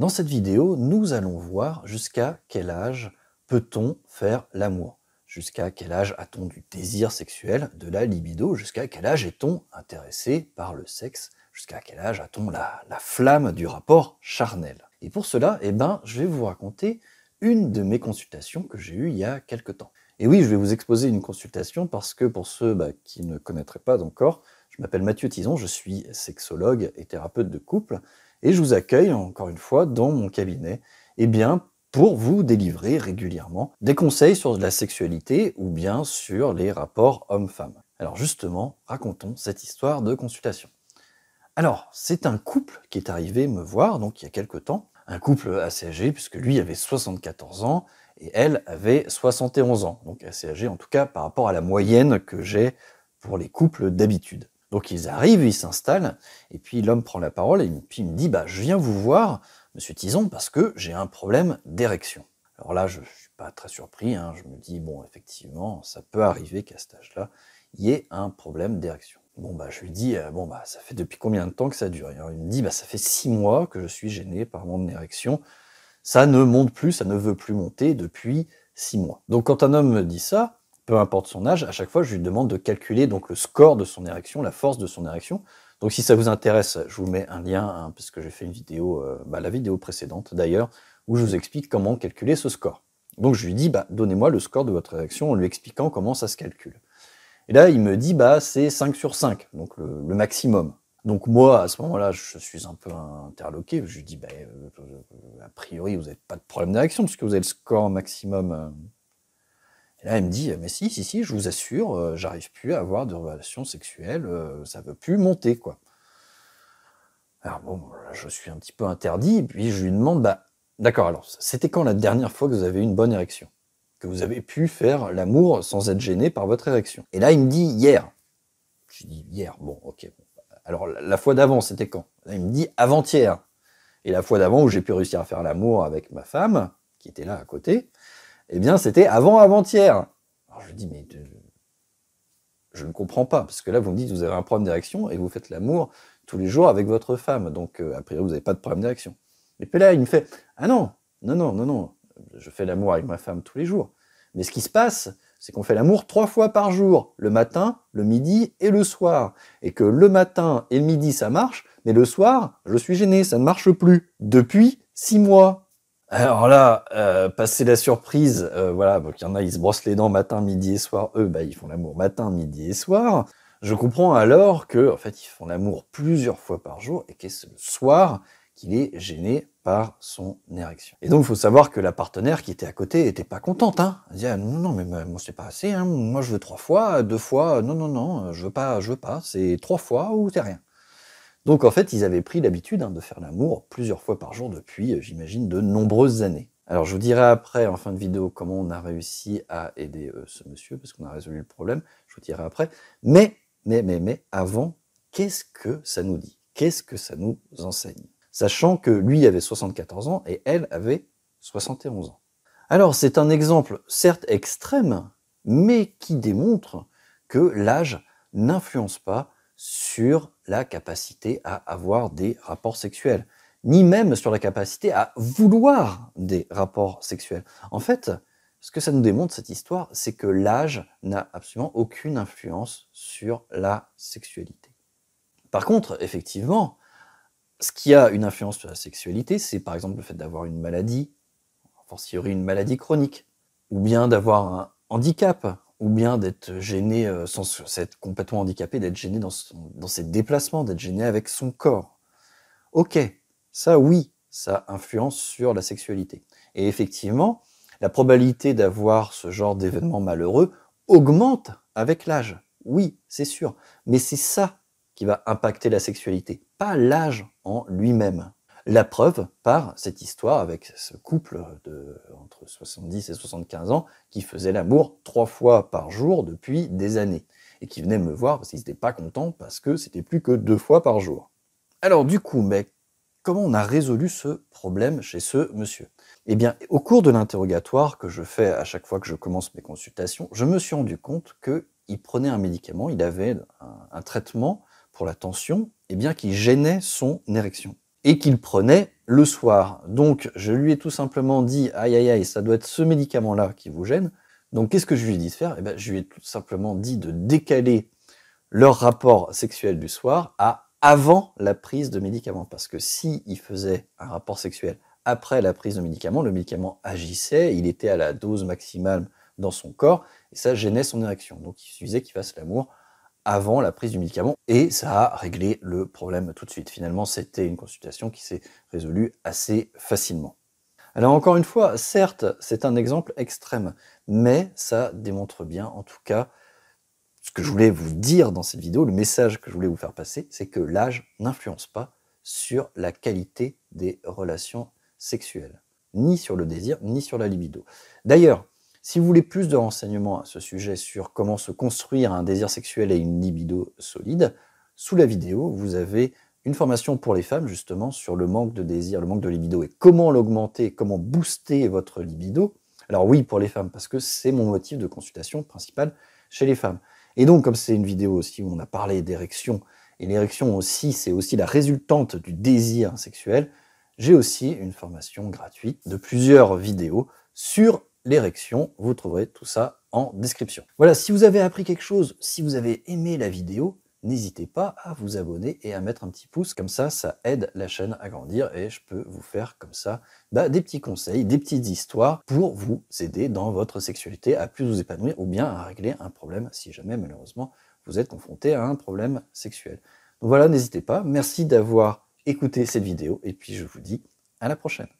Dans cette vidéo, nous allons voir jusqu'à quel âge peut-on faire l'amour Jusqu'à quel âge a-t-on du désir sexuel, de la libido Jusqu'à quel âge est-on intéressé par le sexe Jusqu'à quel âge a-t-on la, flamme du rapport charnel Et pour cela, eh ben, je vais vous raconter une de mes consultations que j'ai eues il y a quelques temps. Et oui, je vais vous exposer une consultation parce que pour ceux bah, qui ne connaîtraient pas encore, je m'appelle Mathieu Tison, je suis sexologue et thérapeute de couple et je vous accueille encore une fois dans mon cabinet, eh bien, pour vous délivrer régulièrement des conseils sur la sexualité ou bien sur les rapports hommes-femmes. Alors justement, racontons cette histoire de consultation. Alors, c'est un couple qui est arrivé me voir, donc il y a quelque temps, un couple assez âgé, puisque lui avait 74 ans et elle avait 71 ans, donc assez âgé, en tout cas par rapport à la moyenne que j'ai pour les couples d'habitude. Donc ils arrivent, ils s'installent, et puis l'homme prend la parole, et puis il me dit, bah, je viens vous voir, monsieur Tison, parce que j'ai un problème d'érection. Alors là, je ne suis pas très surpris, hein, je me dis, bon, effectivement, ça peut arriver qu'à cet âge-là, il y ait un problème d'érection. Bon, bah, je lui dis, euh, bon, bah, ça fait depuis combien de temps que ça dure Il me dit, bah, ça fait six mois que je suis gêné par mon érection, ça ne monte plus, ça ne veut plus monter depuis six mois. Donc quand un homme me dit ça, peu importe son âge, à chaque fois, je lui demande de calculer donc le score de son érection, la force de son érection. Donc, si ça vous intéresse, je vous mets un lien, hein, parce que j'ai fait une vidéo, euh, bah, la vidéo précédente d'ailleurs, où je vous explique comment calculer ce score. Donc, je lui dis, bah, donnez-moi le score de votre érection en lui expliquant comment ça se calcule. Et là, il me dit, bah, c'est 5 sur 5, donc le, maximum. Donc moi, à ce moment-là, je suis un peu interloqué. Je lui dis, bah, euh, euh, a priori, vous n'avez pas de problème d'érection, puisque vous avez le score maximum et là, elle me dit, mais si, si, si, je vous assure, euh, j'arrive plus à avoir de relations sexuelles, ça euh, ça veut plus monter, quoi. Alors bon, je suis un petit peu interdit, et puis je lui demande, bah, d'accord, alors, c'était quand la dernière fois que vous avez eu une bonne érection Que vous avez pu faire l'amour sans être gêné par votre érection Et là, il me dit, hier. Je dis, hier, bon, ok. Alors, la fois d'avant, c'était quand Il me dit, avant-hier. Et la fois d'avant où j'ai pu réussir à faire l'amour avec ma femme, qui était là à côté, eh bien, c'était avant-avant-hier. Alors, je dis, mais je ne comprends pas, parce que là, vous me dites, vous avez un problème d'érection et vous faites l'amour tous les jours avec votre femme. Donc, euh, après priori, vous n'avez pas de problème d'érection. Et puis là, il me fait, ah non, non, non, non, non, je fais l'amour avec ma femme tous les jours. Mais ce qui se passe, c'est qu'on fait l'amour trois fois par jour, le matin, le midi et le soir. Et que le matin et le midi, ça marche, mais le soir, je suis gêné, ça ne marche plus. Depuis six mois. Alors là, euh, passer la surprise, euh, voilà, il y en a, ils se brossent les dents matin, midi et soir. Eux, bah, ils font l'amour matin, midi et soir. Je comprends alors que, en fait, ils font l'amour plusieurs fois par jour et que c'est le soir qu'il est gêné par son érection. Et donc, il faut savoir que la partenaire qui était à côté était pas contente. Hein. Elle disait ah, Non, non, mais moi c'est pas assez. Hein. Moi je veux trois fois, deux fois. Non, non, non, je veux pas, je veux pas. C'est trois fois ou c'est rien. Donc en fait, ils avaient pris l'habitude hein, de faire l'amour plusieurs fois par jour depuis, euh, j'imagine, de nombreuses années. Alors je vous dirai après, en fin de vidéo, comment on a réussi à aider euh, ce monsieur, parce qu'on a résolu le problème, je vous dirai après. Mais, mais, mais, mais, avant, qu'est-ce que ça nous dit Qu'est-ce que ça nous enseigne Sachant que lui avait 74 ans et elle avait 71 ans. Alors c'est un exemple, certes extrême, mais qui démontre que l'âge n'influence pas sur la capacité à avoir des rapports sexuels, ni même sur la capacité à vouloir des rapports sexuels. En fait, ce que ça nous démontre, cette histoire, c'est que l'âge n'a absolument aucune influence sur la sexualité. Par contre, effectivement, ce qui a une influence sur la sexualité, c'est par exemple le fait d'avoir une maladie, aurait une maladie chronique, ou bien d'avoir un handicap, ou bien d'être gêné, euh, être complètement handicapé, d'être gêné dans, dans ses déplacements, d'être gêné avec son corps. Ok, ça oui, ça influence sur la sexualité. Et effectivement, la probabilité d'avoir ce genre d'événement malheureux augmente avec l'âge. Oui, c'est sûr. Mais c'est ça qui va impacter la sexualité, pas l'âge en lui-même. La preuve par cette histoire avec ce couple de entre 70 et 75 ans qui faisait l'amour trois fois par jour depuis des années et qui venait me voir parce qu'ils n'étaient pas contents parce que c'était plus que deux fois par jour. Alors du coup, mais comment on a résolu ce problème chez ce monsieur Eh bien, au cours de l'interrogatoire que je fais à chaque fois que je commence mes consultations, je me suis rendu compte qu'il prenait un médicament, il avait un, traitement pour la tension, et eh bien qui gênait son érection et qu'il prenait le soir. Donc je lui ai tout simplement dit aïe aïe aïe, ça doit être ce médicament-là qui vous gêne. Donc qu'est-ce que je lui ai dit de faire eh bien, Je lui ai tout simplement dit de décaler leur rapport sexuel du soir à avant la prise de médicaments. Parce que s'il il faisait un rapport sexuel après la prise de médicaments, le médicament agissait, il était à la dose maximale dans son corps, et ça gênait son érection. Donc il suffisait qu'il fasse l'amour avant la prise du médicament et ça a réglé le problème tout de suite. Finalement, c'était une consultation qui s'est résolue assez facilement. Alors encore une fois, certes, c'est un exemple extrême, mais ça démontre bien en tout cas ce que je voulais vous dire dans cette vidéo, le message que je voulais vous faire passer, c'est que l'âge n'influence pas sur la qualité des relations sexuelles, ni sur le désir, ni sur la libido. D'ailleurs, si vous voulez plus de renseignements à ce sujet sur comment se construire un désir sexuel et une libido solide, sous la vidéo, vous avez une formation pour les femmes justement sur le manque de désir, le manque de libido et comment l'augmenter, comment booster votre libido. Alors oui, pour les femmes, parce que c'est mon motif de consultation principal chez les femmes. Et donc, comme c'est une vidéo aussi où on a parlé d'érection, et l'érection aussi, c'est aussi la résultante du désir sexuel, j'ai aussi une formation gratuite de plusieurs vidéos sur l'érection. Vous trouverez tout ça en description. Voilà, si vous avez appris quelque chose, si vous avez aimé la vidéo, n'hésitez pas à vous abonner et à mettre un petit pouce. Comme ça, ça aide la chaîne à grandir et je peux vous faire comme ça bah, des petits conseils, des petites histoires pour vous aider dans votre sexualité à plus vous épanouir ou bien à régler un problème si jamais malheureusement vous êtes confronté à un problème sexuel. Donc voilà, n'hésitez pas. Merci d'avoir écouté cette vidéo et puis je vous dis à la prochaine.